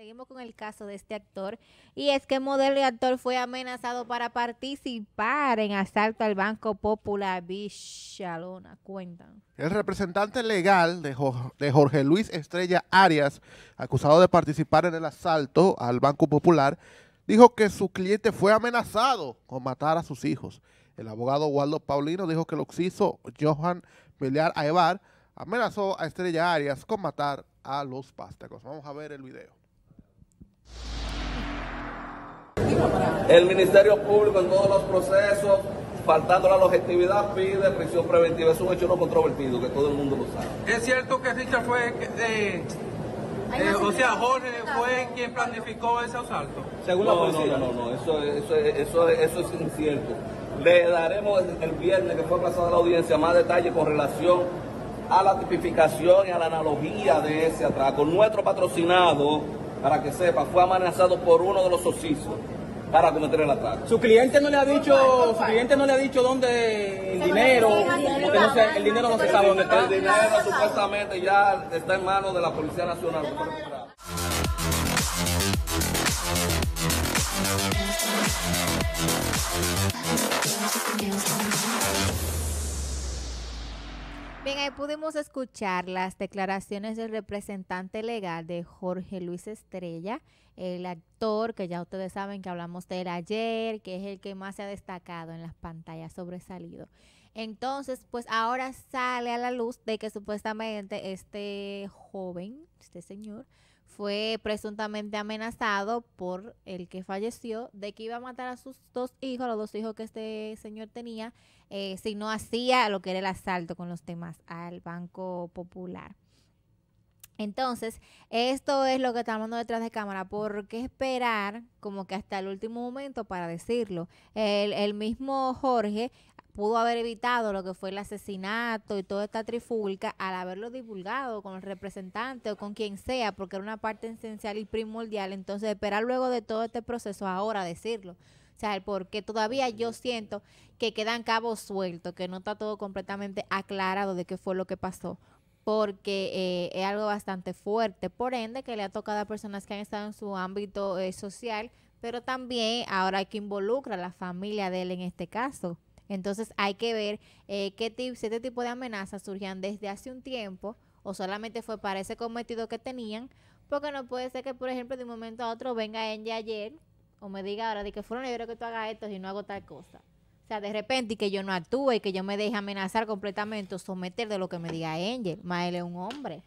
Seguimos con el caso de este actor. Y es que modelo y actor fue amenazado para participar en asalto al Banco Popular Villalona. Cuentan. El representante legal de Jorge Luis Estrella Arias, acusado de participar en el asalto al Banco Popular, dijo que su cliente fue amenazado con matar a sus hijos. El abogado Waldo Paulino dijo que el occiso Johan Villar Aevar amenazó a Estrella Arias con matar a los pastagos. Vamos a ver el video. El Ministerio Público en todos los procesos, faltando la objetividad, pide prisión preventiva. Es un hecho no controvertido, que todo el mundo lo sabe. Es cierto que Richard fue... Eh, eh, o sea, Jorge fue quien planificó ese asalto. Según no, la No, no, no, eso, eso, eso, eso es incierto. Le daremos el viernes que fue a la audiencia más detalle con relación a la tipificación y a la analogía de ese atraco. Nuestro patrocinado, para que sepa, fue amenazado por uno de los socios para cometer el ¿Su cliente no le ha dicho, su cliente no le ha dicho dónde el dinero? no el dinero no se sabe dónde está. El dinero supuestamente ya está en manos de la Policía Nacional. Bien, ahí pudimos escuchar las declaraciones del representante legal de Jorge Luis Estrella, el actor que ya ustedes saben que hablamos de él ayer, que es el que más se ha destacado en las pantallas, sobresalido. Entonces, pues ahora sale a la luz de que supuestamente este joven, este señor, fue presuntamente amenazado por el que falleció de que iba a matar a sus dos hijos, los dos hijos que este señor tenía, eh, si no hacía lo que era el asalto con los temas al Banco Popular. Entonces, esto es lo que estamos detrás de cámara. ¿Por qué esperar como que hasta el último momento para decirlo? El, mismo Jorge pudo haber evitado lo que fue el asesinato y toda esta trifulca al haberlo divulgado con el representante o con quien sea, porque era una parte esencial y primordial. Entonces, esperar luego de todo este proceso ahora decirlo. O sea, porque todavía yo siento que quedan cabos sueltos, que no está todo completamente aclarado de qué fue lo que pasó porque eh, es algo bastante fuerte. Por ende, que le ha tocado a personas que han estado en su ámbito eh, social, pero también ahora hay que involucrar a la familia de él en este caso. Entonces hay que ver eh, qué este tipo de amenazas surgían desde hace un tiempo o solamente fue para ese cometido que tenían, porque no puede ser que, por ejemplo, de un momento a otro venga ella ayer o me diga ahora de que fueron yo que tú hagas esto y no hago tal cosa sea, de repente y que yo no actúe y que yo me deje amenazar completamente o someter de lo que me diga Angel. Más él es un hombre.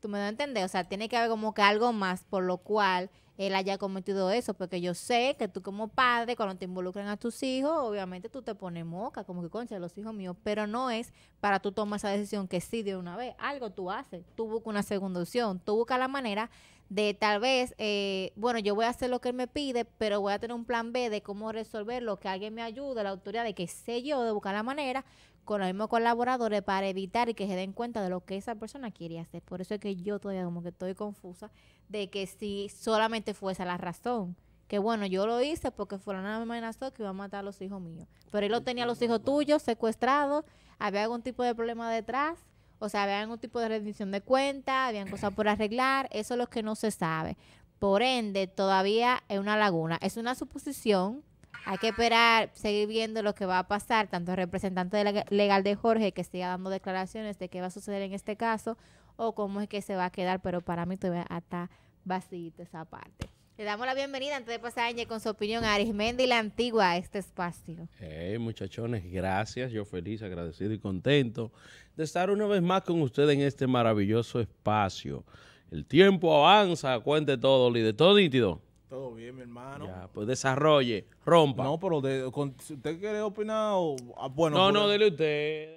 ¿Tú me das a entender? O sea, tiene que haber como que algo más por lo cual él haya cometido eso, porque yo sé que tú como padre, cuando te involucran a tus hijos, obviamente tú te pones moca, como que concha, los hijos míos, pero no es para tú tomar esa decisión que sí de una vez, algo tú haces, tú buscas una segunda opción, tú buscas la manera de tal vez, eh, bueno, yo voy a hacer lo que él me pide, pero voy a tener un plan B de cómo resolverlo, que alguien me ayude, la autoridad, de que sé yo, de buscar la manera con los mismos colaboradores para evitar y que se den cuenta de lo que esa persona quiere hacer. Por eso es que yo todavía como que estoy confusa de que si solamente fuese la razón. Que bueno, yo lo hice porque fueron una amenaza que iba a matar a los hijos míos. Pero él lo tenía a los hijos tuyos secuestrados, había algún tipo de problema detrás o sea, habían un tipo de rendición de cuenta, habían cosas por arreglar, eso es lo que no se sabe. Por ende, todavía es una laguna. Es una suposición. Hay que esperar, seguir viendo lo que va a pasar, tanto el representante legal de Jorge que siga dando declaraciones de qué va a suceder en este caso o cómo es que se va a quedar, pero para mí todavía está vacío esa parte. Le damos la bienvenida antes de pasar Ángel con su opinión a Arismendi la Antigua a este espacio. Hey, muchachones, gracias. Yo feliz, agradecido y contento de estar una vez más con ustedes en este maravilloso espacio. El tiempo avanza, cuente todo, líder. Todo nítido. Todo bien, mi hermano. Ya, pues desarrolle, rompa. No, pero usted quiere opinar, o, ah, bueno. No, no, dele usted.